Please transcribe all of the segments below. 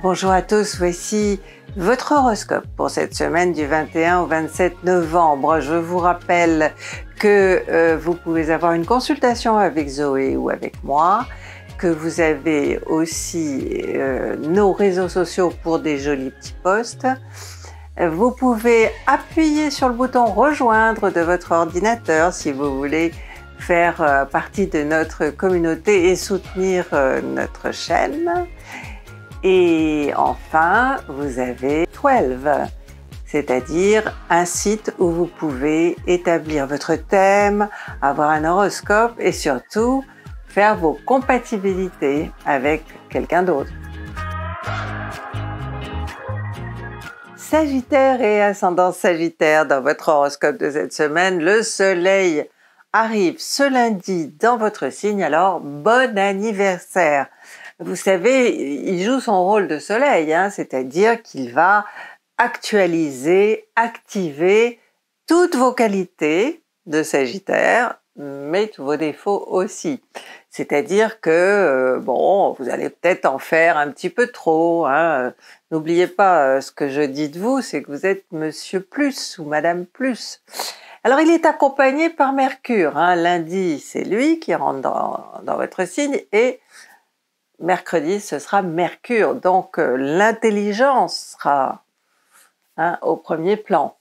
Bonjour à tous, voici votre horoscope pour cette semaine du 21 au 27 novembre. Je vous rappelle que euh, vous pouvez avoir une consultation avec Zoé ou avec moi, que vous avez aussi euh, nos réseaux sociaux pour des jolis petits posts. Vous pouvez appuyer sur le bouton rejoindre de votre ordinateur si vous voulez faire euh, partie de notre communauté et soutenir notre chaîne. Et enfin, vous avez 12, c'est-à-dire un site où vous pouvez établir votre thème, avoir un horoscope et surtout faire vos compatibilités avec quelqu'un d'autre. Sagittaire et ascendant Sagittaire, dans votre horoscope de cette semaine, le Soleil arrive ce lundi dans votre signe, alors bon anniversaire vous savez, il joue son rôle de soleil, hein, c'est-à-dire qu'il va actualiser, activer toutes vos qualités de Sagittaire, mais tous vos défauts aussi. C'est-à-dire que, euh, bon, vous allez peut-être en faire un petit peu trop. Hein. N'oubliez pas, euh, ce que je dis de vous, c'est que vous êtes Monsieur Plus ou Madame Plus. Alors, il est accompagné par Mercure. Hein. Lundi, c'est lui qui rentre dans, dans votre signe et mercredi, ce sera Mercure. Donc euh, l'intelligence sera hein, au premier plan.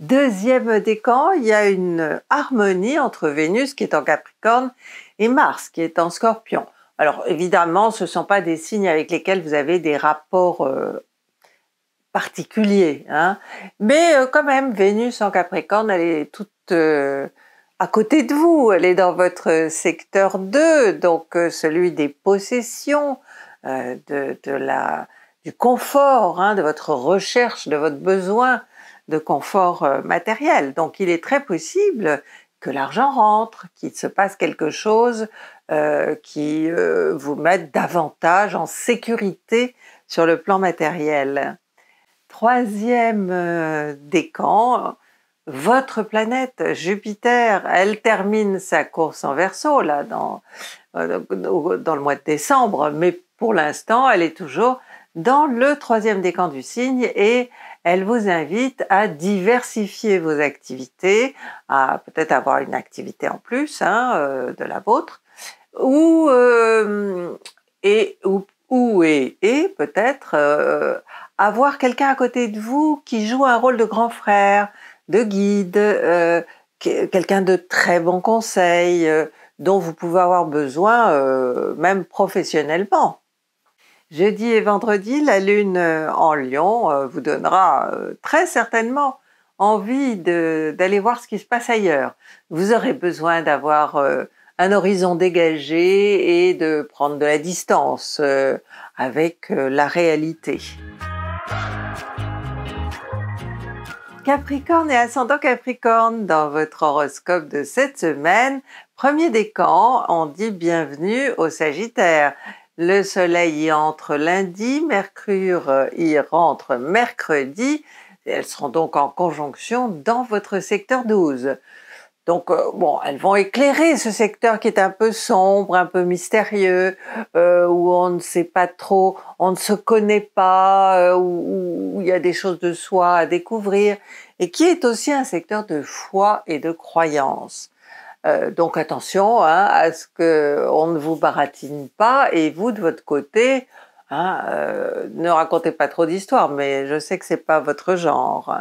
Deuxième décan, il y a une harmonie entre Vénus qui est en Capricorne et Mars qui est en Scorpion. Alors évidemment, ce ne sont pas des signes avec lesquels vous avez des rapports euh, particuliers, hein. mais euh, quand même, Vénus en Capricorne, elle est toute à côté de vous, elle est dans votre secteur 2, donc euh, celui des possessions, euh, de, la, du confort, hein, de votre recherche, de votre besoin de confort euh, matériel. Donc il est très possible que l'argent rentre, qu'il se passe quelque chose qui vous mette davantage en sécurité sur le plan matériel. Troisième décan, votre planète, Jupiter, elle termine sa course en verso là, dans, euh, dans le mois de décembre, mais pour l'instant, elle est toujours dans le troisième décan du signe et elle vous invite à diversifier vos activités, à peut-être avoir une activité en plus hein, euh, de la vôtre, ou, euh, et, ou, et, peut-être avoir quelqu'un à côté de vous qui joue un rôle de grand frère, de guide, euh, quelqu'un de très bon conseil, euh, dont vous pouvez avoir besoin euh, même professionnellement. Jeudi et vendredi, la Lune en Lion vous donnera très certainement envie d'aller voir ce qui se passe ailleurs. Vous aurez besoin d'avoir un horizon dégagé et de prendre de la distance avec la réalité. Capricorne et ascendant Capricorne, dans votre horoscope de cette semaine, premier décan, on dit bienvenue au Sagittaire. Le Soleil y entre lundi, Mercure euh, y rentre mercredi, elles seront donc en conjonction dans votre secteur 12. Donc, euh, bon, elles vont éclairer ce secteur qui est un peu sombre, un peu mystérieux, euh, où on ne sait pas trop, on ne se connaît pas, euh, où, il y a des choses de soi à découvrir, et qui est aussi un secteur de foi et de croyance. donc attention hein, à ce qu'on ne vous baratine pas et vous de votre côté hein, ne racontez pas trop d'histoires mais je sais que c'est pas votre genre.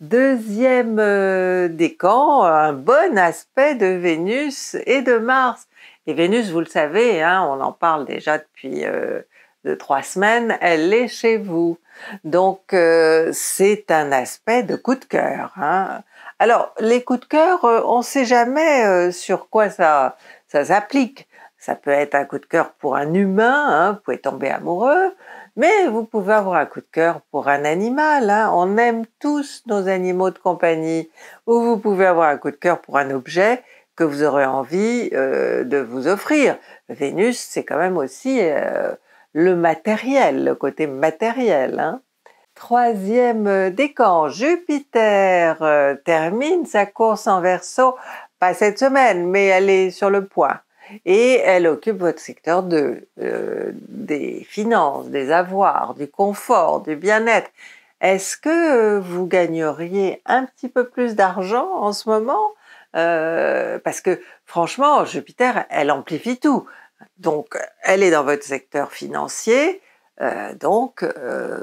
Deuxième euh, décan, un bon aspect de Vénus et de Mars. Et Vénus, vous le savez, hein, on en parle déjà depuis euh, deux, trois semaines, elle est chez vous. Donc euh, c'est un aspect de coup de cœur. Hein. Alors les coups de cœur, on ne sait jamais sur quoi ça, ça s'applique. Ça peut être un coup de cœur pour un humain, hein, vous pouvez tomber amoureux, mais vous pouvez avoir un coup de cœur pour un animal. Hein. On aime tous nos animaux de compagnie. Ou vous pouvez avoir un coup de cœur pour un objet que vous aurez envie euh, de vous offrir. Vénus, c'est quand même aussi euh, le matériel, le côté matériel. Hein. Troisième euh, décan, Jupiter termine sa course en verso, pas cette semaine, mais elle est sur le point et elle occupe votre secteur de, euh, des finances, des avoirs, du confort, du bien-être. Est-ce que euh, vous gagneriez un petit peu plus d'argent en ce moment euh, Parce que franchement, Jupiter, elle amplifie tout. Donc, elle est dans votre secteur financier. donc,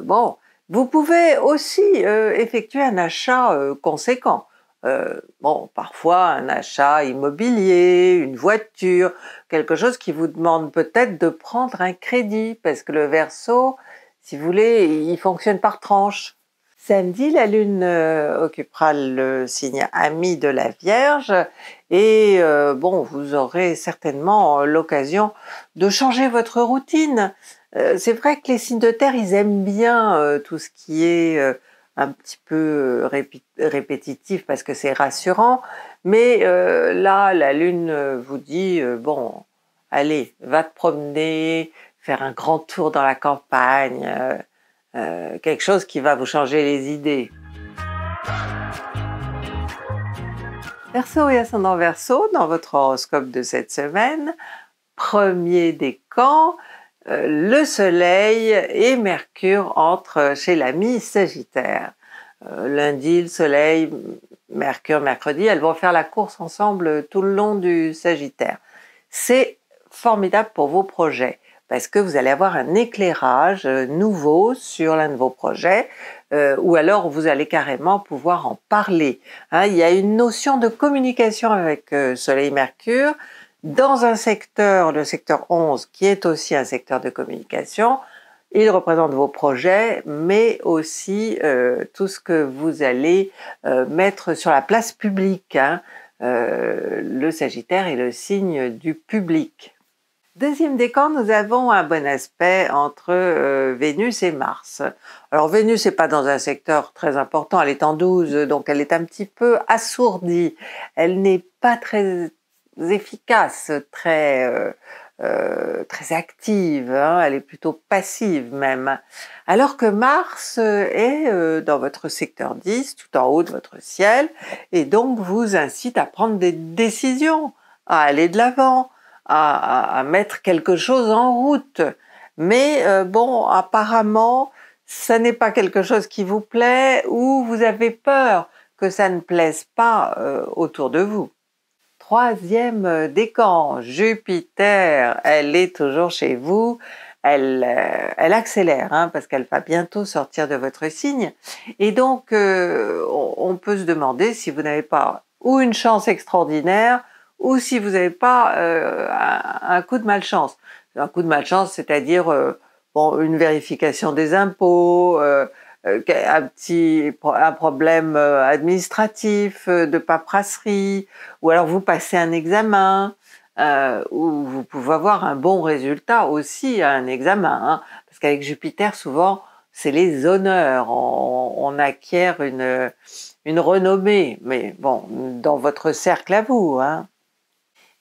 bon, vous pouvez aussi effectuer un achat conséquent. Euh, bon, parfois un achat immobilier, une voiture, quelque chose qui vous demande peut-être de prendre un crédit, parce que le verso, si vous voulez, il fonctionne par tranche. Samedi, la Lune euh, occupera le signe ami de la Vierge et euh, bon, vous aurez certainement l'occasion de changer votre routine. c'est vrai que les signes de terre, ils aiment bien tout ce qui est un petit peu euh, répétitif parce que c'est rassurant. Mais euh, là, la lune euh, vous dit, bon, allez, va te promener, faire un grand tour dans la campagne, quelque chose qui va vous changer les idées. Verseau et ascendant Verseau, dans votre horoscope de cette semaine, premier décan, euh, le Soleil et Mercure entrent chez l'ami Sagittaire. Euh, lundi, le Soleil, Mercure, mercredi, elles vont faire la course ensemble tout le long du Sagittaire. C'est formidable pour vos projets parce que vous allez avoir un éclairage nouveau sur l'un de vos projets, euh, ou alors vous allez carrément pouvoir en parler. Hein, il y a une notion de communication avec Soleil-Mercure dans un secteur, le secteur 11, qui est aussi un secteur de communication, il représente vos projets, mais aussi euh, tout ce que vous allez euh, mettre sur la place publique. Hein, euh, le Sagittaire est le signe du public. Deuxième décan, nous avons un bon aspect entre Vénus et Mars. Alors Vénus n'est pas dans un secteur très important, elle est en 12, donc elle est un petit peu assourdie. Elle n'est pas très efficace, très, euh, euh, très active, hein. elle est plutôt passive même. Alors que Mars est euh, dans votre secteur 10, tout en haut de votre ciel, et donc vous incite à prendre des décisions, à aller de l'avant, à, à, mettre quelque chose en route. Mais bon, apparemment, ça n'est pas quelque chose qui vous plaît ou vous avez peur que ça ne plaise pas autour de vous troisième euh, décan, Jupiter, elle est toujours chez vous. Elle, euh, accélère hein, parce qu'elle va bientôt sortir de votre signe. Et donc, euh, on peut se demander si vous n'avez pas ou une chance extraordinaire ou si vous n'avez pas un, coup de malchance. Un coup de malchance, c'est-à-dire une vérification des impôts, euh, un petit un problème euh, administratif, euh, de paperasserie, ou alors vous passez un examen, où vous pouvez avoir un bon résultat aussi à un examen, hein. parce qu'avec Jupiter, souvent, c'est les honneurs, on, acquiert une, une renommée, mais bon, dans votre cercle à vous. Hein.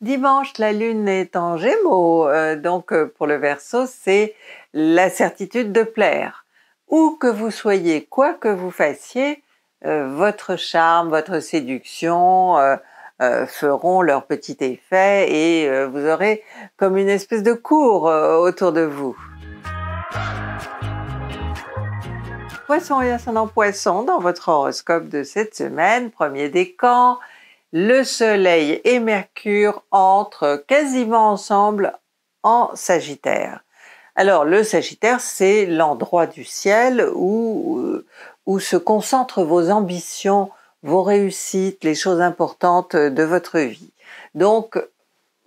Dimanche, la Lune est en Gémeaux, donc pour le verso, c'est la certitude de plaire où que vous soyez, quoi que vous fassiez, euh, votre charme, votre séduction euh, euh, feront leur petit effet et vous aurez comme une espèce de cour autour de vous. Poisson et ascendant poisson dans votre horoscope de cette semaine, premier décan, le soleil et Mercure entrent quasiment ensemble en Sagittaire. Alors le Sagittaire, c'est l'endroit du ciel où, euh, où se concentrent vos ambitions, vos réussites, les choses importantes de votre vie. Donc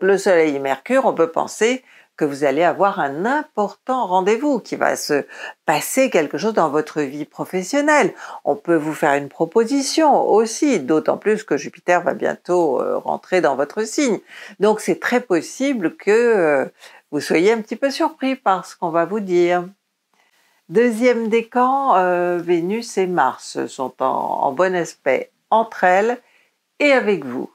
le Soleil et Mercure, on peut penser que vous allez avoir un important rendez-vous, qui va se passer quelque chose dans votre vie professionnelle. On peut vous faire une proposition aussi, d'autant plus que Jupiter va bientôt euh, rentrer dans votre signe. Donc c'est très possible que euh, vous soyez un petit peu surpris par ce qu'on va vous dire. Deuxième décan, euh, Vénus et Mars sont en, bon aspect entre elles et avec vous.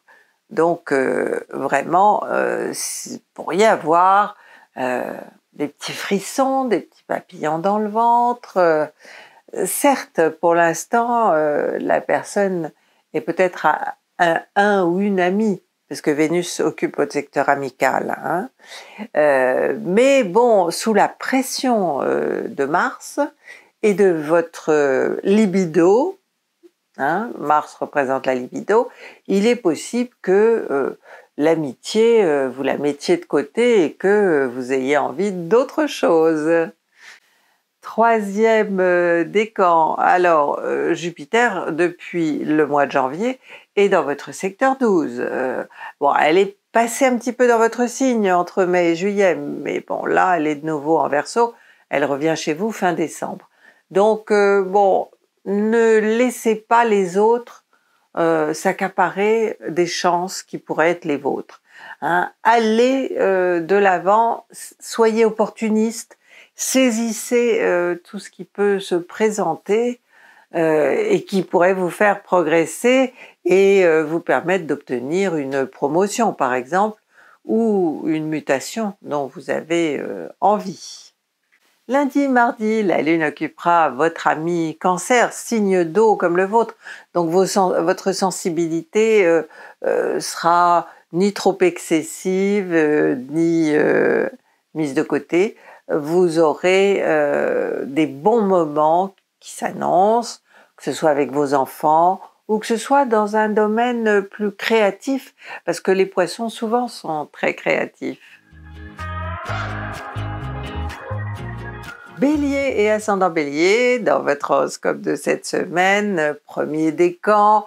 Donc euh, vraiment, euh, vous pourriez avoir des petits frissons, des petits papillons dans le ventre. certes, pour l'instant, la personne est peut-être un ou une amie que Vénus occupe votre secteur amical. Hein. Euh, mais bon, sous la pression euh, de Mars et de votre euh, libido, hein, Mars représente la libido, il est possible que l'amitié, vous la mettiez de côté et que vous ayez envie d'autre chose. Troisième euh, décan, alors euh, Jupiter depuis le mois de janvier est dans votre secteur 12. Euh, bon, elle est passée un petit peu dans votre signe entre mai et juillet, mais bon, là, elle est de nouveau en verso. Elle revient chez vous fin décembre. Donc, bon, ne laissez pas les autres s'accaparer des chances qui pourraient être les vôtres. Hein. Allez de l'avant, soyez opportuniste, saisissez euh, tout ce qui peut se présenter euh, et qui pourrait vous faire progresser et euh, vous permettre d'obtenir une promotion par exemple ou une mutation dont vous avez envie. Lundi, mardi, la lune occupera votre ami cancer, signe d'eau comme le vôtre, donc votre sensibilité sera ni trop excessive, ni mise de côté vous aurez euh, des bons moments qui s'annoncent, que ce soit avec vos enfants ou que ce soit dans un domaine plus créatif, parce que les poissons souvent sont très créatifs. Bélier et ascendant Bélier, dans votre horoscope de cette semaine, premier décan,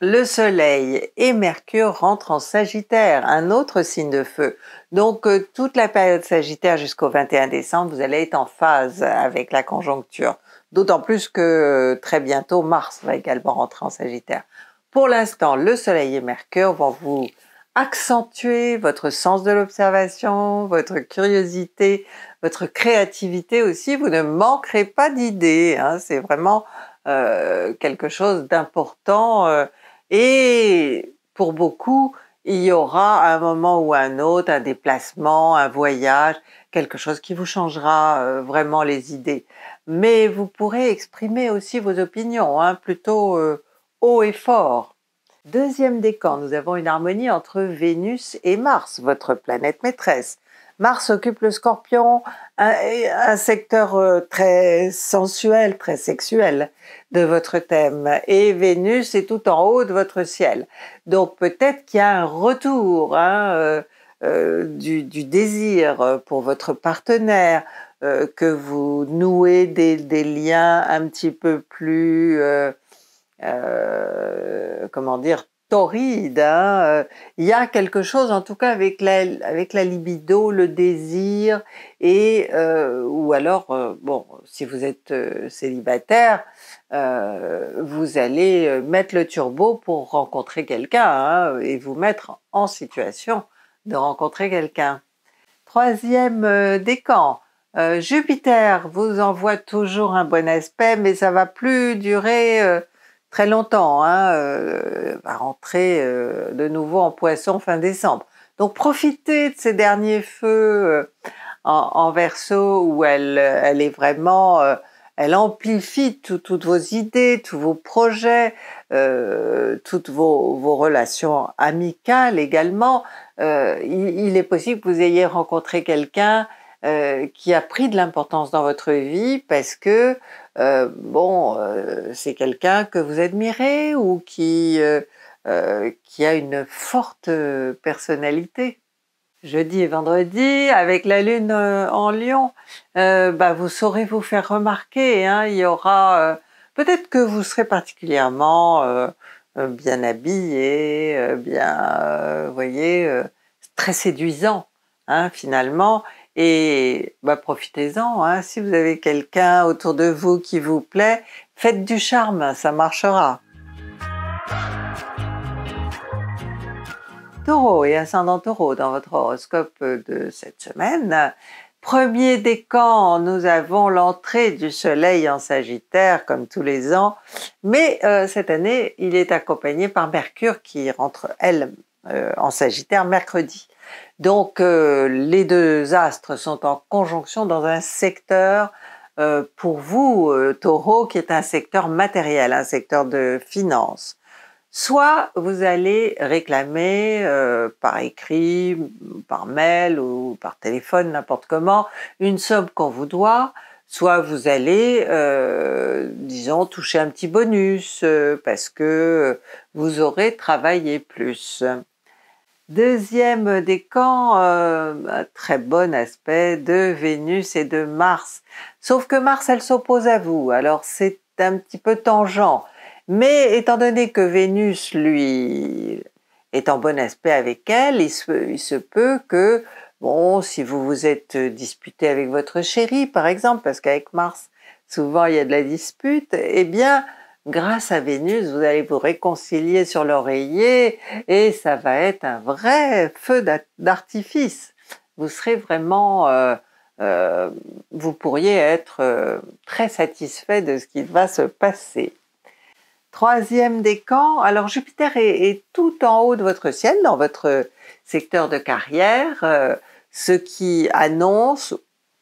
le Soleil et Mercure rentrent en Sagittaire, un autre signe de feu. Donc euh, toute la période Sagittaire jusqu'au 21 décembre, vous allez être en phase avec la conjoncture. D'autant plus que euh, très bientôt Mars va également rentrer en Sagittaire. Pour l'instant, le Soleil et Mercure vont vous accentuer votre sens de l'observation, votre curiosité, votre créativité aussi. Vous ne manquerez pas d'idées. Hein. C'est vraiment euh, quelque chose d'important. et pour beaucoup, il y aura un moment ou un autre un déplacement, un voyage, quelque chose qui vous changera euh, vraiment les idées. Mais vous pourrez exprimer aussi vos opinions, hein, plutôt euh, haut et fort. Deuxième décan, nous avons une harmonie entre Vénus et Mars, votre planète maîtresse. Mars occupe le scorpion, un, secteur euh, très sensuel, très sexuel de votre thème. Et Vénus est tout en haut de votre ciel. Donc peut-être qu'il y a un retour hein, euh, euh, du, désir pour votre partenaire, que vous nouez des, liens un petit peu plus, comment dire, torride. Hein, euh, il y a quelque chose, en tout cas, avec la, libido, le désir, et euh, ou alors, euh, bon, si vous êtes célibataire, vous allez mettre le turbo pour rencontrer quelqu'un hein, et vous mettre en situation de rencontrer quelqu'un. Troisième décan. Jupiter vous envoie toujours un bon aspect, mais ça va plus durer très longtemps, hein, euh, va rentrer euh, de nouveau en poisson fin décembre. Donc profitez de ces derniers feux euh, en, en, verso où elle, elle est vraiment, elle amplifie toutes vos idées, tous vos projets, toutes vos, relations amicales également. il, est possible que vous ayez rencontré quelqu'un euh, qui a pris de l'importance dans votre vie parce que euh, bon, euh, c'est quelqu'un que vous admirez ou qui, qui a une forte personnalité. Jeudi et vendredi, avec la lune en Lion, bah, vous saurez vous faire remarquer. Hein. il y aura peut-être que vous serez particulièrement bien habillé, bien, vous voyez, très séduisant hein, finalement et bah, profitez-en, hein. si vous avez quelqu'un autour de vous qui vous plaît, faites du charme, ça marchera. Taureau et ascendant taureau dans votre horoscope de cette semaine. Premier décan, nous avons l'entrée du soleil en Sagittaire comme tous les ans, mais euh, cette année, il est accompagné par Mercure qui rentre, elle, euh, en Sagittaire mercredi. Donc euh, les deux astres sont en conjonction dans un secteur euh, pour vous, euh, taureau, qui est un secteur matériel, un secteur de finance. Soit vous allez réclamer par écrit, par mail ou par téléphone, n'importe comment, une somme qu'on vous doit, soit vous allez, disons, toucher un petit bonus parce que vous aurez travaillé plus. Deuxième décan, euh, très bon aspect de Vénus et de Mars. Sauf que Mars, elle s'oppose à vous, alors c'est un petit peu tangent. Mais étant donné que Vénus, lui, est en bon aspect avec elle, il se, il se peut que, bon, si vous vous êtes disputé avec votre chérie, par exemple, parce qu'avec Mars, souvent il y a de la dispute, eh bien, grâce à Vénus, vous allez vous réconcilier sur l'oreiller et ça va être un vrai feu d'artifice. Vous serez vraiment, euh, euh, vous pourriez être euh, très satisfait de ce qui va se passer. Troisième décan, alors Jupiter est, tout en haut de votre ciel, dans votre secteur de carrière, ce qui annonce,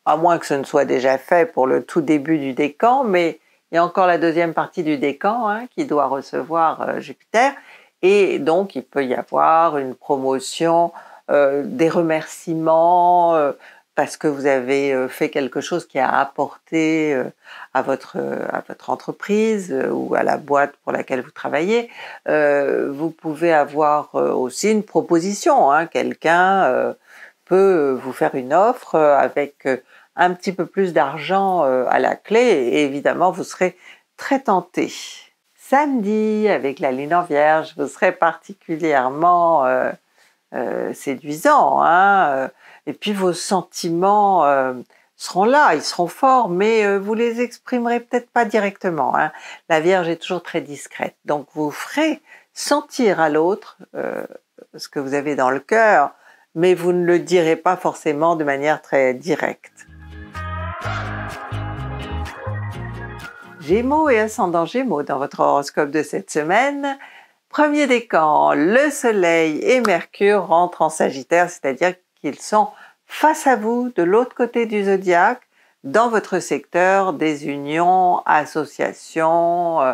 à moins que ce ne soit déjà fait pour le tout début du décan, mais il y a encore la deuxième partie du décan hein, qui doit recevoir euh, Jupiter. Et donc, il peut y avoir une promotion, euh, des remerciements, euh, parce que vous avez fait quelque chose qui a apporté à votre, à votre entreprise ou à la boîte pour laquelle vous travaillez. vous pouvez avoir aussi une proposition, hein, quelqu'un peut euh, vous faire une offre euh, avec euh, un petit peu plus d'argent à la clé et évidemment vous serez très tenté. Samedi, avec la lune en vierge, vous serez particulièrement séduisant. Hein et puis vos sentiments seront là, ils seront forts, mais vous les exprimerez peut-être pas directement. Hein la vierge est toujours très discrète, donc vous ferez sentir à l'autre ce que vous avez dans le cœur, mais vous ne le direz pas forcément de manière très directe. Gémeaux et ascendant Gémeaux dans votre horoscope de cette semaine. Premier décan, le Soleil et Mercure rentrent en Sagittaire, c'est-à-dire qu'ils sont face à vous de l'autre côté du zodiaque, dans votre secteur des unions, associations, euh,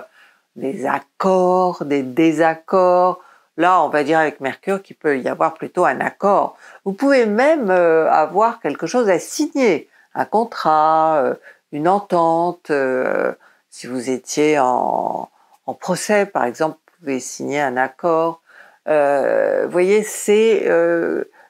des accords, des désaccords, Là, on va dire avec Mercure qu'il peut y avoir plutôt un accord. Vous pouvez même euh, avoir quelque chose à signer, un contrat, euh, une entente. Euh, si vous étiez en, procès, par exemple, vous pouvez signer un accord. Vous voyez, c'est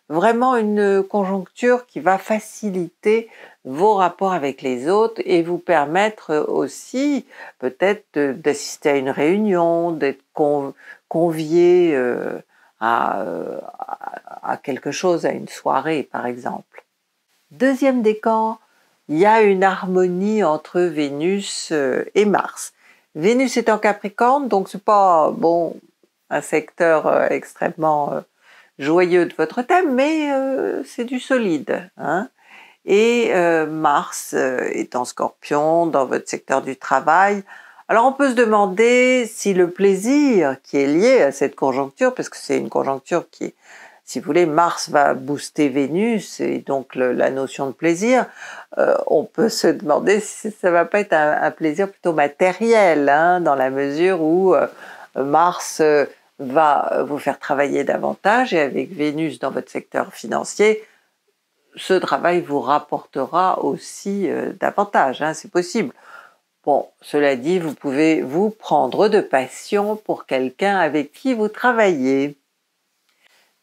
vraiment une conjoncture qui va faciliter vos rapports avec les autres et vous permettre aussi peut-être d'assister à une réunion, d'être con, Convier euh, euh, à, quelque chose, à une soirée par exemple. Deuxième décan, il y a une harmonie entre Vénus euh, et Mars. Vénus est en Capricorne, donc c'est pas bon un secteur extrêmement joyeux de votre thème, mais c'est du solide. Hein. et Mars est en Scorpion dans votre secteur du travail. Alors on peut se demander si le plaisir qui est lié à cette conjoncture, parce que c'est une conjoncture qui, si vous voulez, Mars va booster Vénus et donc la notion de plaisir, euh, on peut se demander si ça va pas être un, plaisir plutôt matériel, hein, dans la mesure où euh, Mars euh, va vous faire travailler davantage et avec Vénus dans votre secteur financier, ce travail vous rapportera aussi davantage, hein, c'est possible. Bon, cela dit, vous pouvez vous prendre de passion pour quelqu'un avec qui vous travaillez.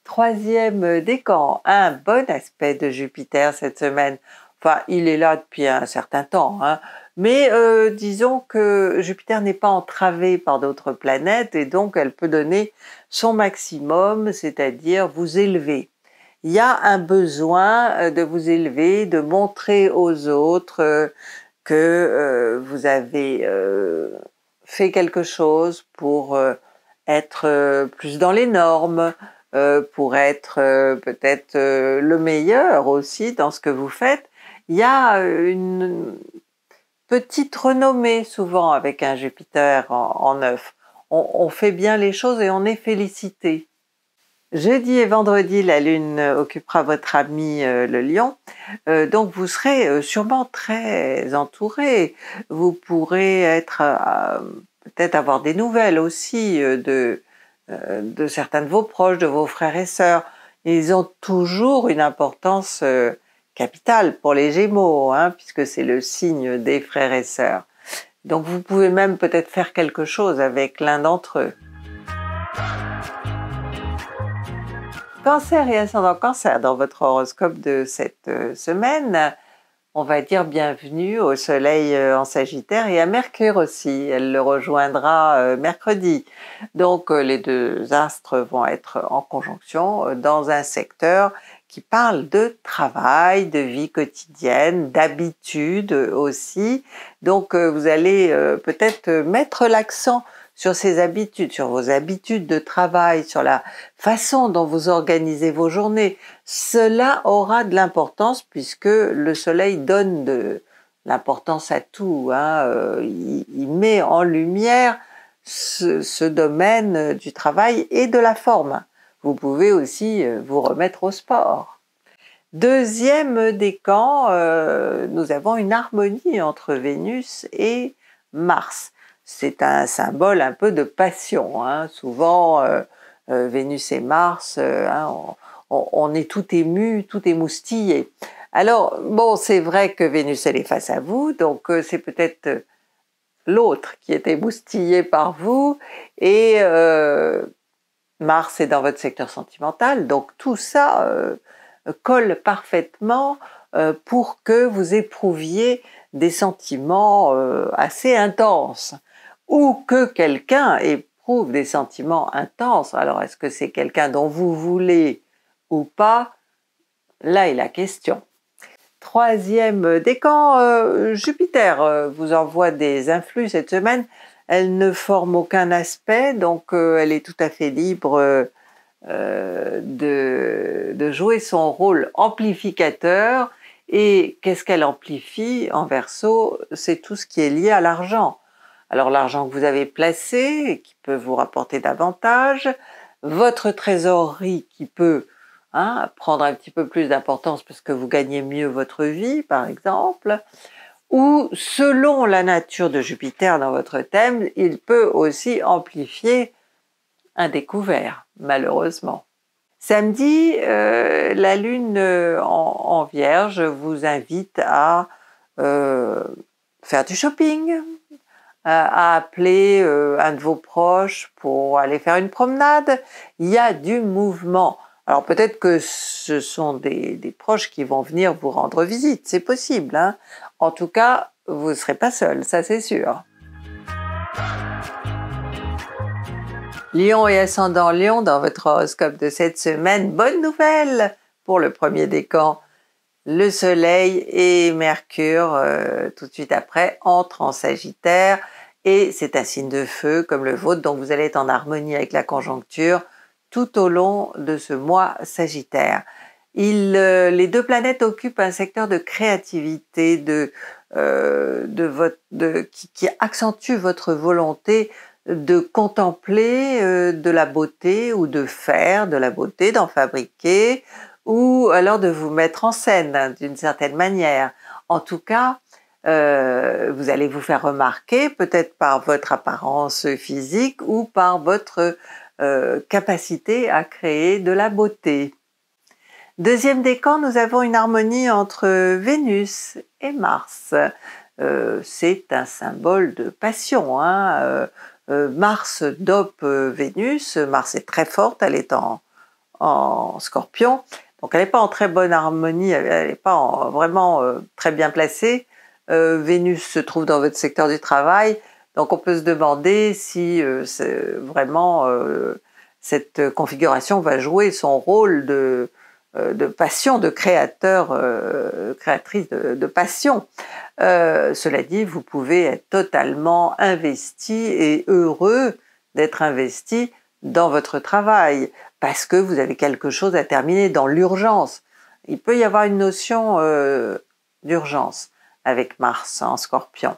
Troisième décan, un bon aspect de Jupiter cette semaine. Enfin, il est là depuis un certain temps, hein. mais euh, disons que Jupiter n'est pas entravé par d'autres planètes et donc elle peut donner son maximum, c'est-à-dire vous élever. Il y a un besoin euh, de vous élever, de montrer aux autres euh, que euh, vous avez euh, fait quelque chose pour euh, être plus dans les normes, pour être peut-être le meilleur aussi dans ce que vous faites. Il y a une petite renommée souvent avec un Jupiter en, neuf. on, fait bien les choses et on est félicité. Jeudi et vendredi, la Lune occupera votre ami euh, le Lion, euh, donc vous serez euh, sûrement très entouré. Vous pourrez être peut-être avoir des nouvelles aussi de, certains de vos proches, de vos frères et sœurs. Ils ont toujours une importance capitale pour les Gémeaux, hein, puisque c'est le signe des frères et sœurs. Donc vous pouvez même peut-être faire quelque chose avec l'un d'entre eux. Cancer et ascendant cancer, dans votre horoscope de cette euh, semaine, on va dire bienvenue au Soleil euh, en Sagittaire et à Mercure aussi. Elle le rejoindra euh, mercredi. Donc les deux astres vont être en conjonction dans un secteur qui parle de travail, de vie quotidienne, d'habitude aussi. Donc vous allez peut-être mettre l'accent sur ses habitudes, sur vos habitudes de travail, sur la façon dont vous organisez vos journées, cela aura de l'importance puisque le soleil donne de l'importance à tout. Hein. Euh, il, met en lumière ce, domaine du travail et de la forme. Vous pouvez aussi euh, vous remettre au sport. Deuxième décan, camps, euh, nous avons une harmonie entre Vénus et Mars c'est un symbole un peu de passion. Hein. Souvent, euh, euh, Vénus et Mars, euh, hein, on, est tout ému, tout émoustillé. Alors, bon, c'est vrai que Vénus, elle est face à vous, donc c'est peut-être l'autre qui est émoustillé par vous, et Mars est dans votre secteur sentimental, donc tout ça colle parfaitement pour que vous éprouviez des sentiments assez intenses ou que quelqu'un éprouve des sentiments intenses. Alors est-ce que c'est quelqu'un dont vous voulez ou pas Là est la question. Troisième décan, euh, Jupiter euh, vous envoie des influx cette semaine. Elle ne forme aucun aspect, donc euh, elle est tout à fait libre de, de, jouer son rôle amplificateur. Et qu'est-ce qu'elle amplifie en verso C'est tout ce qui est lié à l'argent alors l'argent que vous avez placé qui peut vous rapporter davantage, votre trésorerie qui peut hein, prendre un petit peu plus d'importance parce que vous gagnez mieux votre vie, par exemple, ou selon la nature de Jupiter dans votre thème, il peut aussi amplifier un découvert, malheureusement. Samedi, euh, la Lune euh, en, Vierge vous invite à euh, faire du shopping, euh, à appeler euh, un de vos proches pour aller faire une promenade. Il y a du mouvement. Alors peut-être que ce sont des, proches qui vont venir vous rendre visite, c'est possible. Hein. en tout cas, vous ne serez pas seul, ça c'est sûr. Lion et ascendant Lyon dans votre horoscope de cette semaine, bonne nouvelle pour le premier décan le Soleil et Mercure euh, tout de suite après entrent en Sagittaire et c'est un signe de feu comme le vôtre, donc vous allez être en harmonie avec la conjoncture tout au long de ce mois Sagittaire. Euh, les deux planètes occupent un secteur de créativité, de, euh, qui, accentue votre volonté de contempler de la beauté ou de faire de la beauté, d'en fabriquer, ou alors de vous mettre en scène hein, d'une certaine manière. En tout cas, euh, vous allez vous faire remarquer peut-être par votre apparence physique ou par votre euh, capacité à créer de la beauté. Deuxième décan, nous avons une harmonie entre Vénus et Mars. Euh, c'est un symbole de passion. Hein. Mars dope Vénus. Mars est très forte, elle est en scorpion. Donc elle n'est pas en très bonne harmonie, elle n'est pas vraiment euh, très bien placée. Euh, Vénus se trouve dans votre secteur du travail, donc on peut se demander si euh, vraiment cette configuration va jouer son rôle de, passion, de créateur, créatrice de passion. cela dit, vous pouvez être totalement investi et heureux d'être investi dans votre travail parce que vous avez quelque chose à terminer dans l'urgence. Il peut y avoir une notion euh, d'urgence avec Mars en hein, scorpion.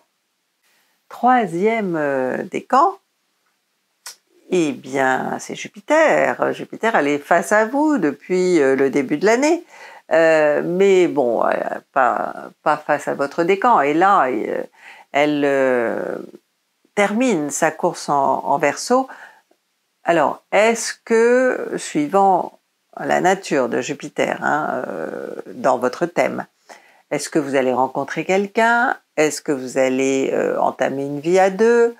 Troisième euh, décan, eh bien c'est Jupiter. Jupiter, elle est face à vous depuis euh, le début de l'année. mais bon, pas, face à votre décan. Et là, elle termine sa course en, en verso alors, est-ce que, suivant la nature de Jupiter hein, euh, dans votre thème, est-ce que vous allez rencontrer quelqu'un Est-ce que vous allez euh, entamer une vie à deux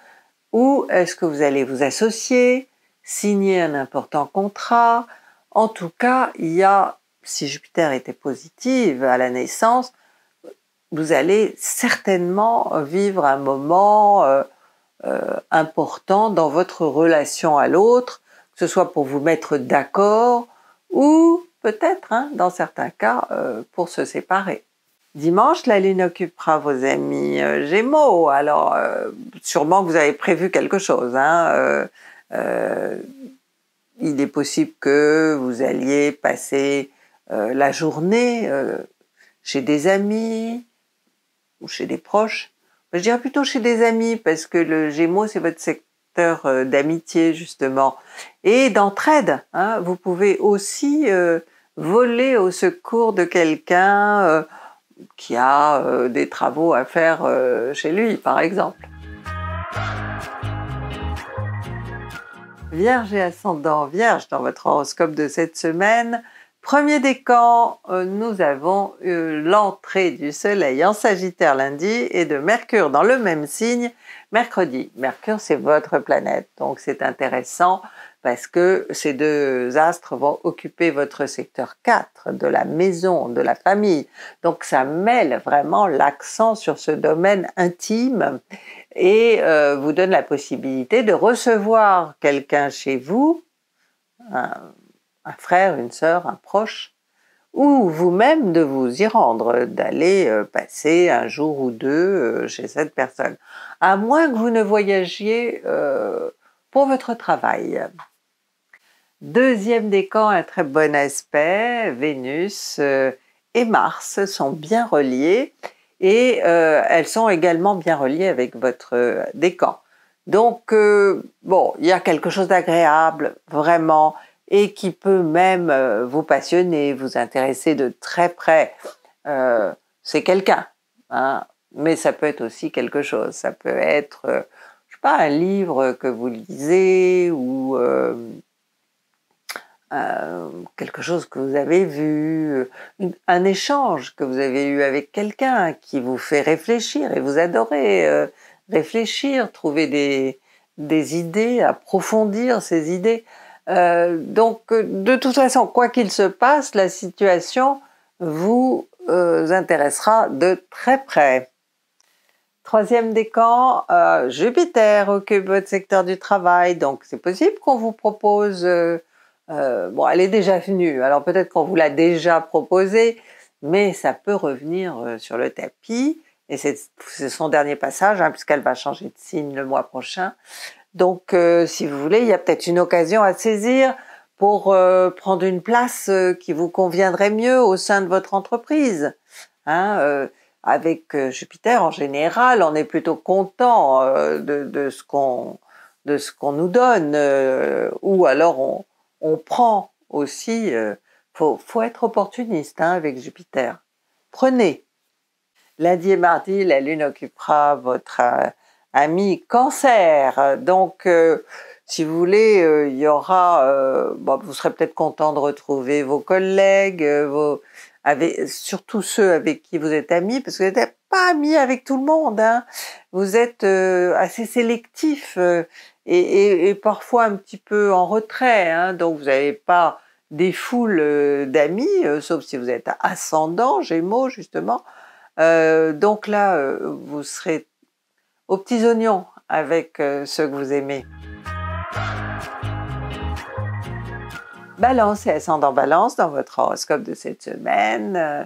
Ou est-ce que vous allez vous associer, signer un important contrat En tout cas, il y a, si Jupiter était positive à la naissance, vous allez certainement vivre un moment euh, euh, important dans votre relation à l'autre, que ce soit pour vous mettre d'accord ou peut-être, hein, dans certains cas, euh, pour se séparer. Dimanche, la lune occupera vos amis euh, Gémeaux, alors sûrement que vous avez prévu quelque chose. Hein, il est possible que vous alliez passer la journée chez des amis ou chez des proches je dirais plutôt chez des amis, parce que le Gémeaux, c'est votre secteur euh, d'amitié, justement, et d'entraide. Hein. Vous pouvez aussi euh, voler au secours de quelqu'un euh, qui a des travaux à faire chez lui, par exemple. Vierge et ascendant Vierge, dans votre horoscope de cette semaine, Premier décan, euh, nous avons euh, l'entrée du Soleil en Sagittaire lundi et de Mercure dans le même signe mercredi. Mercure, c'est votre planète, donc c'est intéressant parce que ces deux astres vont occuper votre secteur 4 de la maison, de la famille. Donc ça mêle vraiment l'accent sur ce domaine intime et euh, vous donne la possibilité de recevoir quelqu'un chez vous un frère, une sœur, un proche, ou vous-même de vous y rendre, d'aller euh, passer un jour ou deux euh, chez cette personne, à moins que vous ne voyagiez euh, pour votre travail. Deuxième décan, un très bon aspect, Vénus et Mars sont bien reliés et elles sont également bien reliées avec votre décan. Donc, bon, il y a quelque chose d'agréable, vraiment et qui peut même euh, vous passionner, vous intéresser de très près. Euh, c'est quelqu'un, hein, mais ça peut être aussi quelque chose. Ça peut être, je euh, je sais pas, un livre que vous lisez ou quelque chose que vous avez vu, un échange que vous avez eu avec quelqu'un qui vous fait réfléchir et vous adorez réfléchir, trouver des, des idées, approfondir ces idées. Euh, donc, euh, de toute façon, quoi qu'il se passe, la situation vous euh, intéressera de très près. Troisième décan, Jupiter occupe votre secteur du travail, donc c'est possible qu'on vous propose, bon elle est déjà venue, alors peut-être qu'on vous l'a déjà proposée, mais ça peut revenir sur le tapis, et c'est son dernier passage, hein, puisqu'elle va changer de signe le mois prochain. Donc, euh, si vous voulez, il y a peut-être une occasion à saisir pour euh, prendre une place euh, qui vous conviendrait mieux au sein de votre entreprise. Hein, avec Jupiter, en général, on est plutôt content de, de, ce qu'on de ce qu'on nous donne, ou alors on, on prend aussi. Il faut, faut, être opportuniste hein, avec Jupiter. Prenez. Lundi et mardi, la Lune occupera votre Amis, cancer. Donc, euh, si vous voulez, euh, il y aura, euh, vous serez peut-être content de retrouver vos collègues, vos, avec, surtout ceux avec qui vous êtes amis, parce que vous n'êtes pas amis avec tout le monde. Hein. Vous êtes assez sélectif et, parfois un petit peu en retrait. Hein. donc, vous n'avez pas des foules d'amis, sauf si vous êtes ascendant, Gémeaux justement. donc là, vous serez aux petits oignons avec euh, ceux que vous aimez. Balance et ascendant balance dans votre horoscope de cette semaine. Euh,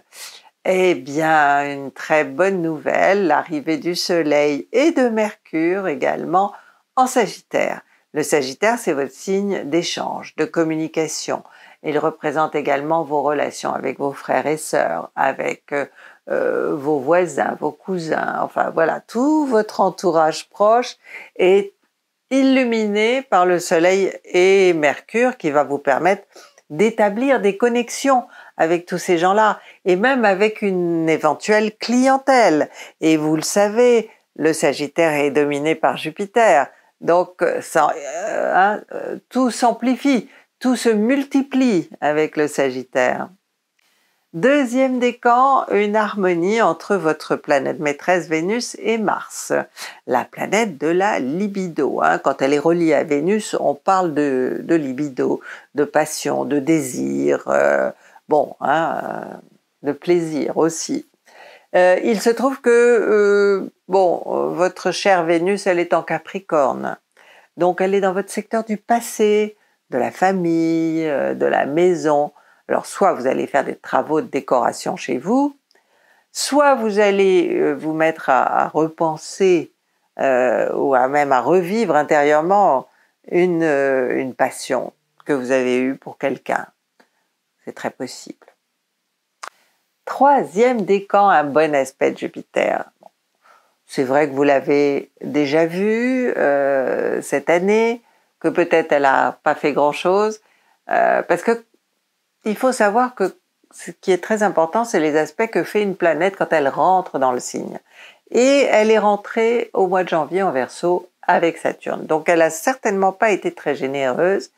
eh bien, une très bonne nouvelle, l'arrivée du Soleil et de Mercure également en Sagittaire. Le Sagittaire, c'est votre signe d'échange, de communication. Il représente également vos relations avec vos frères et sœurs, avec euh, euh, vos voisins, vos cousins, enfin voilà, tout votre entourage proche est illuminé par le Soleil et Mercure qui va vous permettre d'établir des connexions avec tous ces gens-là et même avec une éventuelle clientèle. Et vous le savez, le Sagittaire est dominé par Jupiter. Donc euh, euh, hein, tout s'amplifie, tout se multiplie avec le Sagittaire. Deuxième décan, une harmonie entre votre planète maîtresse Vénus et Mars, la planète de la libido. Hein. Quand elle est reliée à Vénus, on parle de, libido, de passion, de désir, euh, bon, hein, de plaisir aussi. Euh, il se trouve que, euh, bon, votre chère Vénus, elle est en Capricorne. Donc elle est dans votre secteur du passé, de la famille, de la maison. Alors soit vous allez faire des travaux de décoration chez vous, soit vous allez euh, vous mettre à, repenser euh, ou à même à revivre intérieurement euh, une, passion que vous avez eue pour quelqu'un. C'est très possible. Troisième décan, un bon aspect de Jupiter. C'est vrai que vous l'avez déjà vu cette année, que peut-être elle n'a pas fait grand-chose, parce que il faut savoir que ce qui est très important, c'est les aspects que fait une planète quand elle rentre dans le signe. Et elle est rentrée au mois de janvier en verso avec Saturne. Donc elle n'a certainement pas été très généreuse,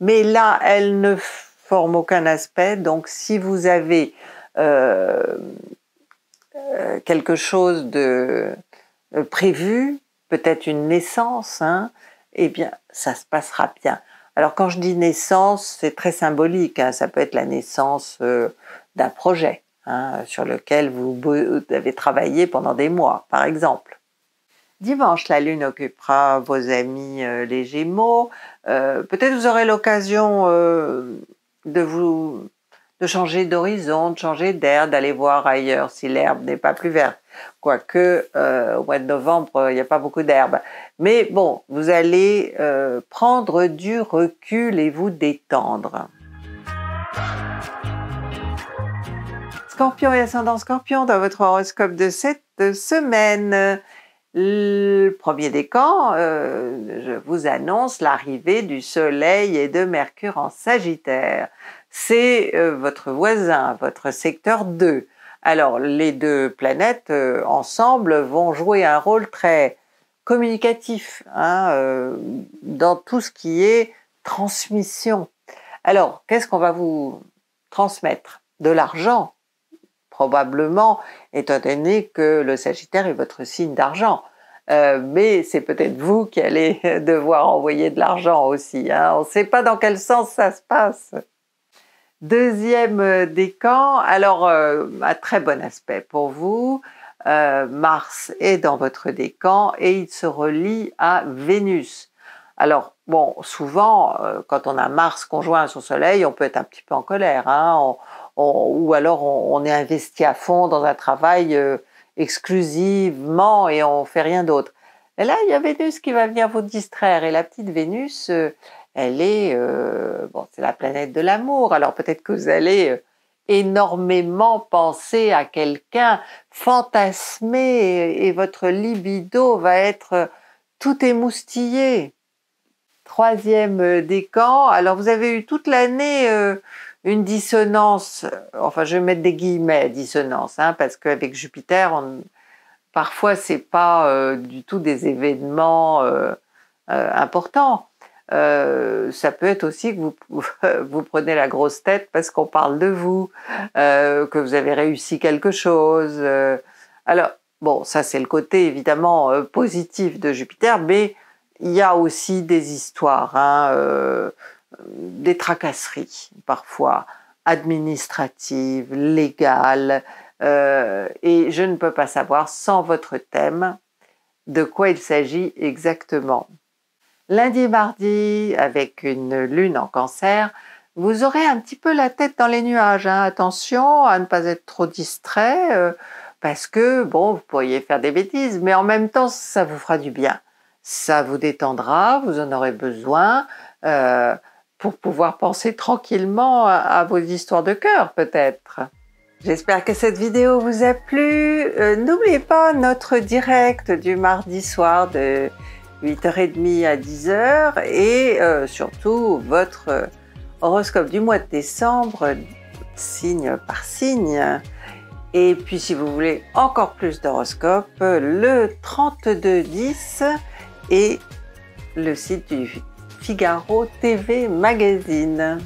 mais là, elle ne forme aucun aspect. Donc si vous avez euh, euh, quelque chose de euh, prévu, peut-être une naissance, hein, eh bien, ça se passera bien. Alors quand je dis naissance, c'est très symbolique. Hein. Ça peut être la naissance euh, d'un projet hein, sur lequel vous avez travaillé pendant des mois, par exemple. Dimanche, la Lune occupera vos amis euh, les Gémeaux. Euh, peut-être vous aurez l'occasion de vous de changer d'horizon, de changer d'air, d'aller voir ailleurs si l'herbe n'est pas plus verte quoique euh, au mois de novembre, il n'y a pas beaucoup d'herbe. Mais bon, vous allez euh, prendre du recul et vous détendre. Scorpion et ascendant scorpion dans votre horoscope de cette semaine. Le premier décan, euh, je vous annonce l'arrivée du Soleil et de Mercure en Sagittaire. C'est euh, votre voisin, votre secteur 2. Alors les deux planètes euh, ensemble vont jouer un rôle très communicatif hein, euh, dans tout ce qui est transmission. Alors qu'est-ce qu'on va vous transmettre De l'argent, probablement, étant donné que le Sagittaire est votre signe d'argent. Euh, mais c'est peut-être vous qui allez devoir envoyer de l'argent aussi. Hein. On ne sait pas dans quel sens ça se passe. Deuxième euh, décan, alors euh, un très bon aspect pour vous. Euh, Mars est dans votre décan et il se relie à Vénus. Alors, bon, souvent, quand on a Mars conjoint à son Soleil, on peut être un petit peu en colère, hein. ou alors on, on, est investi à fond dans un travail exclusivement et on fait rien d'autre. Et là, il y a Vénus qui va venir vous distraire et la petite Vénus, elle est, euh, bon, c'est la planète de l'amour. Alors peut-être que vous allez euh, énormément penser à quelqu'un, fantasmer, et, votre libido va être euh, tout émoustillé. Troisième décan. Alors vous avez eu toute l'année une dissonance. Enfin, je vais mettre des guillemets dissonance, hein, parce qu'avec Jupiter, parfois c'est pas du tout des événements importants euh, ça peut être aussi que vous, vous prenez la grosse tête parce qu'on parle de vous, euh, que vous avez réussi quelque chose. Euh. Alors, bon, ça c'est le côté évidemment positif de Jupiter, mais il y a aussi des histoires, hein, des tracasseries parfois, administratives, légales, et je ne peux pas savoir sans votre thème de quoi il s'agit exactement. Lundi mardi, avec une lune en cancer, vous aurez un petit peu la tête dans les nuages. Hein. Attention à ne pas être trop distrait, euh, parce que, bon, vous pourriez faire des bêtises, mais en même temps, ça vous fera du bien. Ça vous détendra, vous en aurez besoin euh, pour pouvoir penser tranquillement à, vos histoires de cœur, peut-être. J'espère que cette vidéo vous a plu. Euh, n'oubliez pas notre direct du mardi soir de 8h30 à 10h et euh, surtout votre euh, horoscope du mois de décembre, signe par signe. Et puis si vous voulez encore plus d'horoscopes, le 3210 et le site du Figaro TV Magazine.